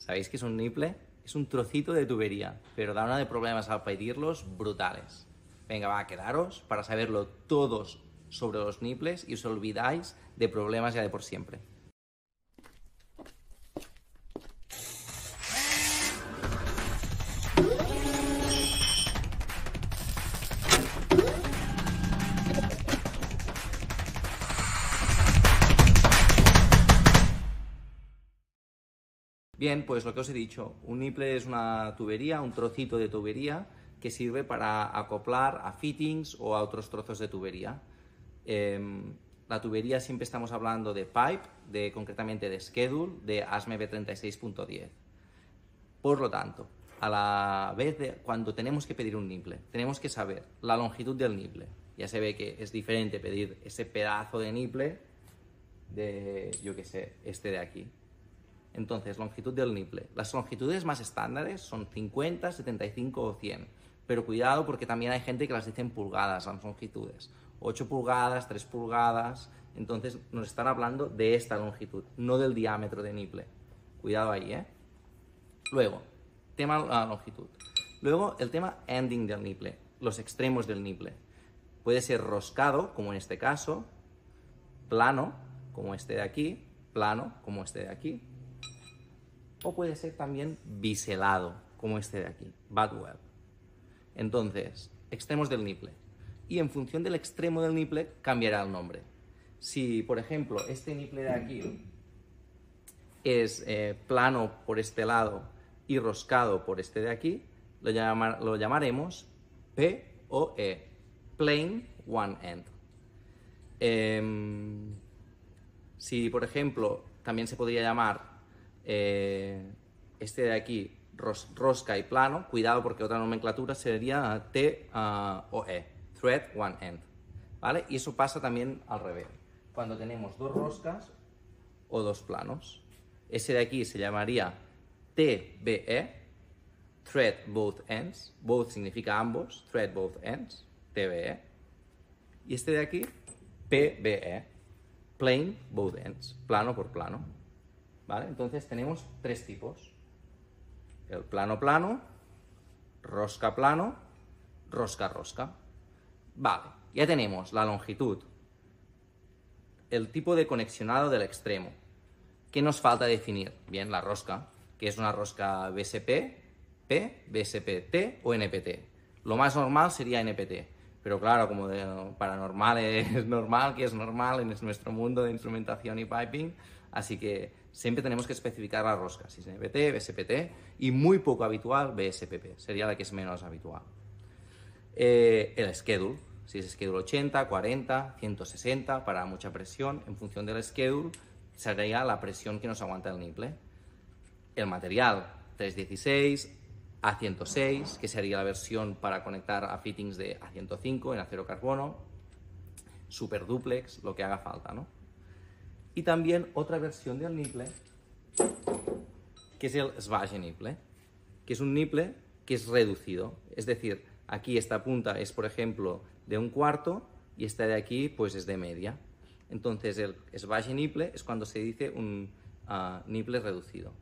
¿Sabéis qué es un niple? Es un trocito de tubería, pero da una de problemas al pedirlos brutales. Venga, va, a quedaros para saberlo todos sobre los niples y os olvidáis de problemas ya de por siempre. Bien, pues lo que os he dicho, un nipple es una tubería, un trocito de tubería que sirve para acoplar a fittings o a otros trozos de tubería. Em, la tubería siempre estamos hablando de pipe, de concretamente de schedule, de ASME B36.10. Por lo tanto, a la vez de cuando tenemos que pedir un nipple, tenemos que saber la longitud del nipple. Ya se ve que es diferente pedir ese pedazo de nipple de, yo qué sé, este de aquí entonces, longitud del nipple. Las longitudes más estándares son 50, 75 o 100. Pero cuidado porque también hay gente que las dice en pulgadas, las longitudes. 8 pulgadas, 3 pulgadas. Entonces, nos están hablando de esta longitud, no del diámetro del nipple. Cuidado ahí, ¿eh? Luego, tema la longitud. Luego, el tema ending del nipple, los extremos del nipple. Puede ser roscado, como en este caso, plano, como este de aquí, plano, como este de aquí, o puede ser también biselado, como este de aquí, Badwell. Entonces, extremos del nipple. Y en función del extremo del nipple cambiará el nombre. Si, por ejemplo, este nipple de aquí es eh, plano por este lado y roscado por este de aquí, lo, llamaremos lo llamaremos e Plain One End. Em, si, por ejemplo, también se podría llamar eh, este de aquí, rosca y plano, cuidado porque otra nomenclatura sería T ah, o E. thread one end, ¿vale? Y eso pasa también al revés, cuando tenemos dos roscas o dos planos. Ese de aquí se llamaría TBE, thread both ends, both significa ambos, thread both ends, TBE. Y este de aquí, PBE, plane both ends, plano por plano. Entonces tenemos tres tipos. El plano plano, rosca plano, rosca rosca. Vale, ya tenemos la longitud, el tipo de conexionado del extremo. ¿Qué nos falta definir? Bien, la rosca, que es una rosca BSP, P, BSPT o NPT. Lo más normal sería NPT, pero claro, como de, paranormal es normal, que es normal en nuestro mundo de instrumentación y piping, así que Siempre tenemos que especificar la rosca, si es NPT, BSPT y muy poco habitual BSPP, sería la que es menos habitual. Eh, el schedule, si es schedule 80, 40, 160 para mucha presión, en función del schedule sería la presión que nos aguanta el nipple. El material, 316, A106, que sería la versión para conectar a fittings de A105 en acero carbono, super duplex, lo que haga falta, ¿no? Y también otra versión del niple, que es el svage niple, que es un niple que es reducido. Es decir, aquí esta punta es, por ejemplo, de un cuarto y esta de aquí pues es de media. Entonces el svage niple es cuando se dice un ah, niple nipple reducido.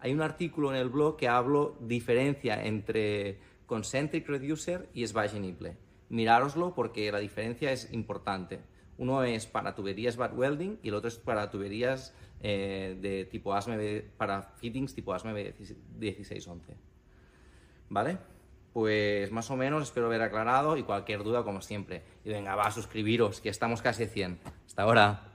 Hay un artículo en el blog que hablo diferencia entre concentric reducer y svage niple. Mirároslo porque la diferencia es importante. Uno es para tuberías bad welding y el otro es para tuberías eh, de tipo ASME, para fittings tipo ASME 1611. ¿Vale? Pues más o menos espero haber aclarado y cualquier duda como siempre. Y venga, va, a suscribiros, que estamos casi 100. Hasta ahora.